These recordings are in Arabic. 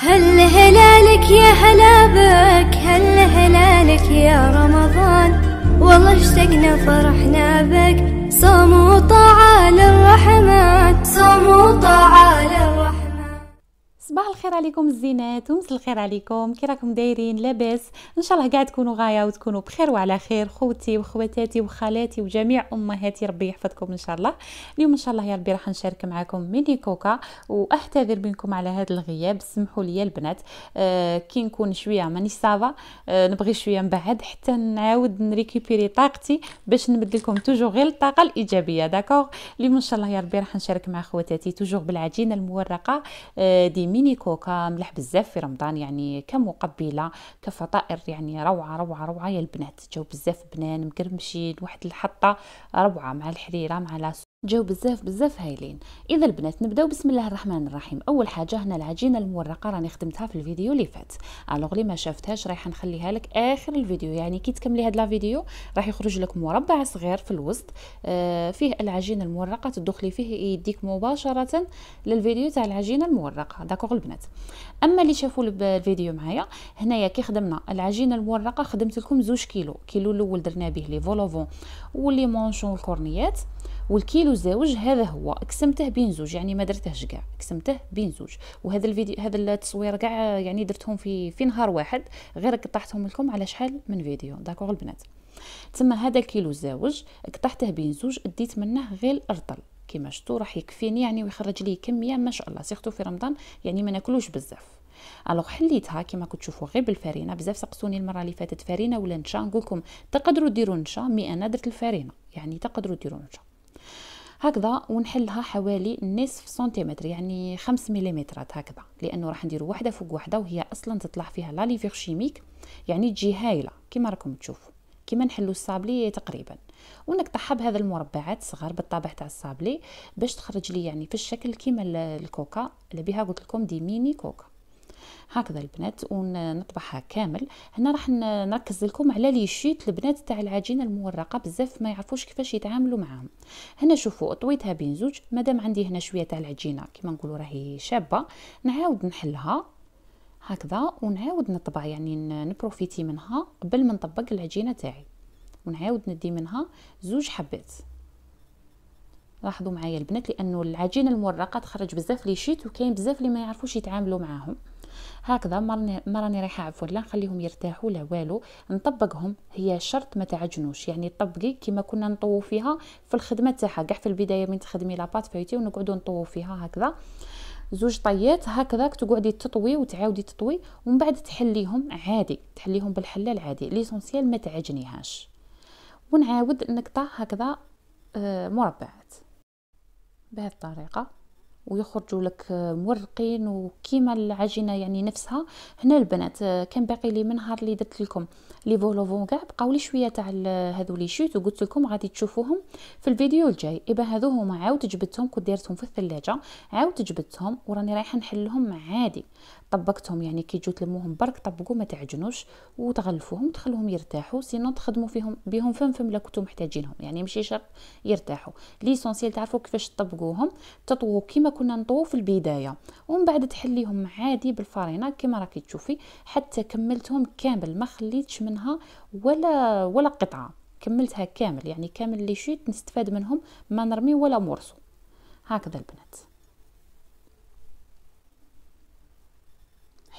هل هلالك يا هلا بك هل هلالك يا رمضان والله اشتقنا فرحنا بك صوم وطاعة للرحمات صوم وطاعة للرحمن صباح الخير عليكم الزينات ومساء الخير عليكم كي راكم دايرين لاباس ان شاء الله كاع تكونوا غايه وتكونوا بخير وعلى خير خوتي وخواتاتي وخالاتي وجميع امهاتي ربي يحفظكم ان شاء الله اليوم ان شاء الله يا ربي راح نشارك معكم ميني كوكا واعتذر منكم على هذا الغياب سمحوا لي البنات آه كي نكون شويه ماني سافا آه نبغي شويه نبعد حتى نعاود نريكوبيري طاقتي باش نبدل لكم توجور غير الطاقه الايجابيه داكوغ اليوم ان شاء الله يا ربي راح نشارك مع خواتاتي توجور بالعجينه المورقه آه ديمي ميني كوكا ملح بزاف في رمضان يعني كمقبله كفطائر يعني روعه روعه روعه يا البنات جاو بزاف بنان مقرمشين واحد الحطه روعه مع الحريره مع لاسو جاو بزاف بزاف هايلين اذا البنات نبداو بسم الله الرحمن الرحيم اول حاجه هنا العجينه المورقه راني خدمتها في الفيديو اللي فات الوغ اللي ما شافتهاش رايحه نخليها لك اخر الفيديو يعني كي تكملي هاد لا فيديو راح يخرج لك مربع صغير في الوسط آه فيه العجينه المورقه تدخلي فيه يديك مباشره للفيديو تاع العجينه المورقه داكوغ البنات اما اللي شافوا الفيديو معايا هنايا كي خدمنا العجينه المورقه خدمت لكم زوج كيلو كيلو الاول درنا به لي فولوفون واللي مونشون الكورنيات والكيلو زوج هذا هو قسمته بين زوج يعني ما درتهش كاع قسمته بين زوج وهذا الفيديو هذا التصوير كاع يعني درتهم في في نهار واحد غير قطعتهم لكم على شحال من فيديو داكوغ البنات تما هذا الكيلو زوج قطعته بين زوج اديت منه غير الارطل كيما شفتوا راح يكفيني يعني ويخرج لي كميه ما شاء الله سيرتو في رمضان يعني ما ناكلوش بزاف الوغ حليتها كما كنت تشوفوا غير بالفرينه بزاف سقسوني المره اللي فاتت فرينه ولا نشا نقول لكم تقدروا ديروا نشا مي انا درت الفرينه يعني تقدروا ديروا نشا هكذا ونحلها حوالي نصف سنتيمتر يعني خمس مليمترات هكذا لانه راح نديرو وحده فوق وحده وهي اصلا تطلع فيها لا ليفير شيميك يعني تجي هايله كما راكم تشوفوا كما نحلو الصابلي تقريبا ونقطعها بهذا المربعات الصغار بالطابع تاع الصابلي باش تخرج لي يعني في الشكل كما الكوكا اللي بها قلت لكم دي ميني كوكا هكذا البنات ونطبعها كامل هنا راح نركز لكم على لي شيت البنات تاع العجينه المورقه بزاف ما يعرفوش كيفاش يتعاملوا معاهم هنا شوفوا طويتها بين زوج مادام عندي هنا شويه تاع العجينه كيما نقولوا راهي شابه نعاود نحلها هكذا ونعاود نطبع يعني نبروفيتي منها قبل ما نطبق العجينه تاعي ونعاود ندي منها زوج حبات لاحظوا معايا البنات لانه العجينه المورقه تخرج بزاف لي شيت وكاين بزاف اللي ما يعرفوش يتعاملوا معاهم هكذا ما راني رايحه عفوا لا نخليهم يرتاحوا لا والو نطبقهم هي شرط ما تعجنوش يعني طبقي كما كنا نطوو فيها في الخدمه تاعها كاع في البدايه من تخدمي لاباط فايتي ونقعدوا نطوو فيها هكذا زوج طيات هكذا تقعدي تطوي وتعاودي تطوي ومن بعد تحليهم عادي تحليهم بالحله العادي ليسونسيال ما تعجنيهاش ونعاود نقطع هكذا آه، مربعات بهذه الطريقه ويخرجوا لك مورقين وكيما العجينه يعني نفسها هنا البنات كان باقي لي من نهار اللي درت لكم لي فولوفون كاع بقاو لي شويه تاع هذو لي شوت وقلت لكم غادي تشوفوهم في الفيديو الجاي ايبا هذو هما عاود جبتهم كنت دارتهم في الثلاجه عاود جبتهم وراني رايحه نحلهم عادي طبقتهم يعني كي تجوا تلموهم برك طبقوا ما تعجنوش وتغلفوهم تخلوهم يرتاحوا سينو تخدموا فيهم بهم فم فم لكنتو محتاجينهم يعني ماشي شرط يرتاحوا ليسونسييل تعرفوا كيفاش تطبقوهم تطوو كيما كنا نطوو في البدايه ومن بعد تحليهم عادي بالفرينه كيما راكي تشوفي حتى كملتهم كامل ما خليتش منها ولا ولا قطعه كملتها كامل يعني كامل لي شيت نستفاد منهم ما نرمي ولا مورسو هكذا البنات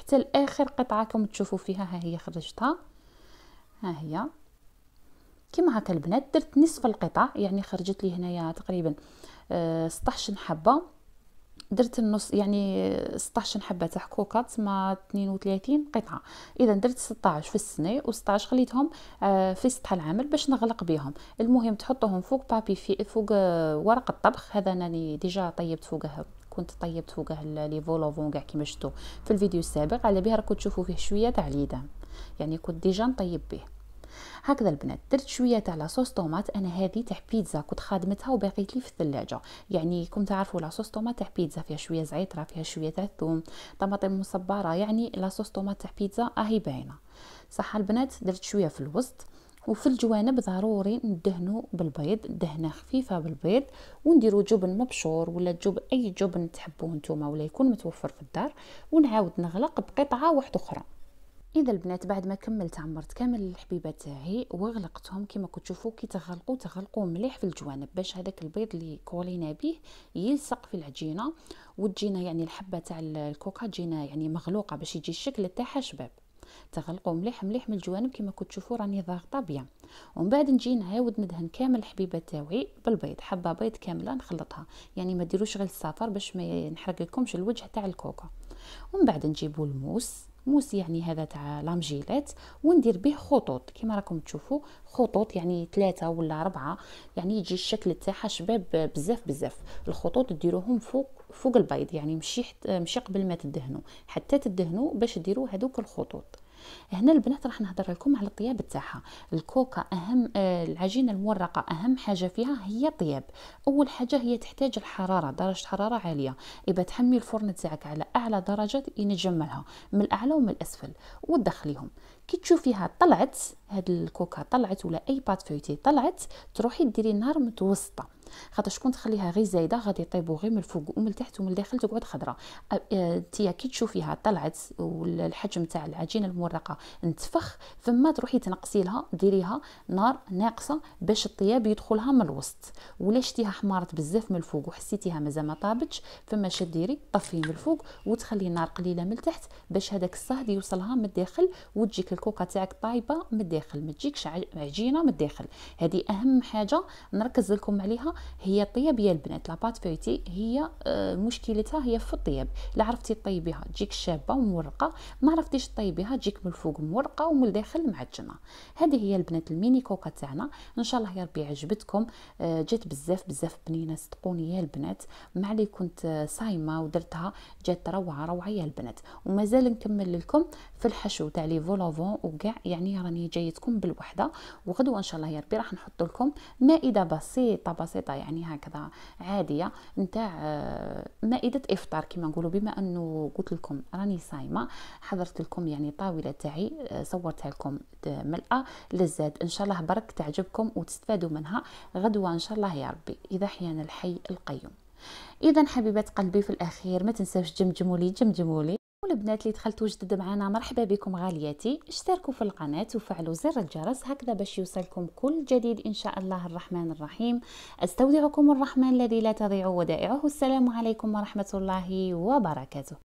حتى لاخر قطعه كم تشوفوا فيها ها هي خرجتها ها هي كما هكا البنات درت نصف القطع يعني خرجت لي هنايا تقريبا أه 16 حبه درت النص يعني 16 آه، حبه تاع كوكا تما 32 قطعه اذا درت 16 في السنه و16 خليتهم آه، في سطح العمل باش نغلق بهم المهم تحطوهم فوق بابي في فوق آه، ورق الطبخ هذا انا ديجا طيبت فوقه كنت طيبت كاع لي فولوفون كاع كيما شفتوا في الفيديو السابق على بها راكم تشوفوا فيه شويه تاع ليدان يعني كنت ديجا نطيب به هكذا البنات درت شويه تاع لاصوص طوماط انا هذه تاع بيتزا كنت خادمتها وباقيت لي في الثلاجه يعني كم تعرفوا لاصوص طوماط تاع بيتزا فيها شويه زعتر فيها شويه تاع الثوم طماطم مصبره يعني لاصوص طوماط تاع بيتزا اهي باينه صح البنات درت شويه في الوسط وفي الجوانب ضروري ندهنو بالبيض دهنه خفيفه بالبيض ونديرو جبن مبشور ولا جب اي جبن تحبوه نتوما ولا يكون متوفر في الدار ونعاود نغلق بقطعه واحده اخرى اذا البنات بعد ما كملت عمرت كامل الحبيبه تاعي وغلقتهم كما كنت تشوفوا كي تغلقوا تغلقوا مليح في الجوانب باش هذاك البيض اللي كولينا به يلصق في العجينه وتجينا يعني الحبه تاع الكوكا تجينا يعني مغلوقه باش يجي الشكل تاعها شباب تغلقوا مليح مليح من الجوانب كما كنت تشوفوا راني ضاغطه بيان ومن بعد نجي نعاود ندهن كامل الحبيبه تاوعي بالبيض حبه بيض كامله نخلطها يعني ما ديروش غير الصفر باش ما نحرق لكمش الوجه تاع الكوكا ومن بعد نجيبوا الموس موس يعني هذا تاع لامجيلات وندير به خطوط كما راكم تشوفوا خطوط يعني ثلاثة ولا أربعة يعني يجي الشكل تاعها شباب بزاف بزاف الخطوط ديروهم فوق فوق البيض يعني مشي مشي قبل ما تدهنوا حتى تدهنوا باش ديروا هذوك الخطوط هنا البنات راح نهضر لكم على الطياب تاعها الكوكا اهم آه العجينه المورقه اهم حاجه فيها هي طياب اول حاجه هي تحتاج الحراره درجه حراره عاليه يبقى تحمي الفرن تاعك على اعلى درجه ينجملها من الاعلى ومن الاسفل وتدخليهم كي تشوفيها طلعت هاد الكوكا طلعت ولا اي بات فويتي طلعت تروحي ديري نار متوسطه خاطر شكون تخليها غير زايده غادي يطيبو غير من الفوق ومن التحت ومن الداخل تقعد خضراء انتيا كي تشوفيها طلعت والحجم تاع العجينه المورقه نتفخ فما تروحي تنقصي لها ديريها نار ناقصه باش الطياب يدخلها من الوسط ولا شتيها حمارت بزاف من الفوق وحسيتيها مازال ما طابتش فما شديري طفي من الفوق وتخلي النار قليله من التحت باش هذاك الصهد يوصلها من الداخل وتجيك الكوكه تاعك طايبه من الداخل ما تجيكش عجينه من الداخل هذه اهم حاجه نركز لكم عليها هي طيب يا البنات لاباط فويتي هي آه، مشكلتها هي في الطيب لا عرفتي طيبيها تجيك شابه ومورقه ما عرفتيش طيبيها تجيك من الفوق مورقه ومن الداخل معجنه هذه هي البنات الميني كوكا تاعنا ان شاء الله يا ربي عجبتكم آه، جات بزاف بزاف بنينه صدقوني يا البنات مع اللي كنت آه، صايمه ودرتها جات روعه روعه يا البنات ومازال نكمل لكم في الحشو تاع لي فولافون وكاع يعني راني جايتكم بالوحده وغدوه ان شاء الله يا ربي راح نحط لكم مائده بسيطه بسيطه بسيطه يعني هكذا عاديه نتاع آه، مائده افطار كما نقولوا بما انه قلت لكم راني صايمه حضرت لكم يعني طاوله تاعي آه، صورتها لكم ملأة للزاد ان شاء الله برك تعجبكم وتستفادوا منها غدوه ان شاء الله يا ربي اذا حيانا الحي القيوم اذا حبيبات قلبي في الاخير ما تنساوش جمجمولي جمجمولي والبنات اللي دخلتوا جدد معنا مرحبا بكم غالياتي اشتركوا في القناة وفعلوا زر الجرس هكذا باش يوصلكم كل جديد إن شاء الله الرحمن الرحيم استودعكم الرحمن الذي لا تضيع ودائعه السلام عليكم ورحمة الله وبركاته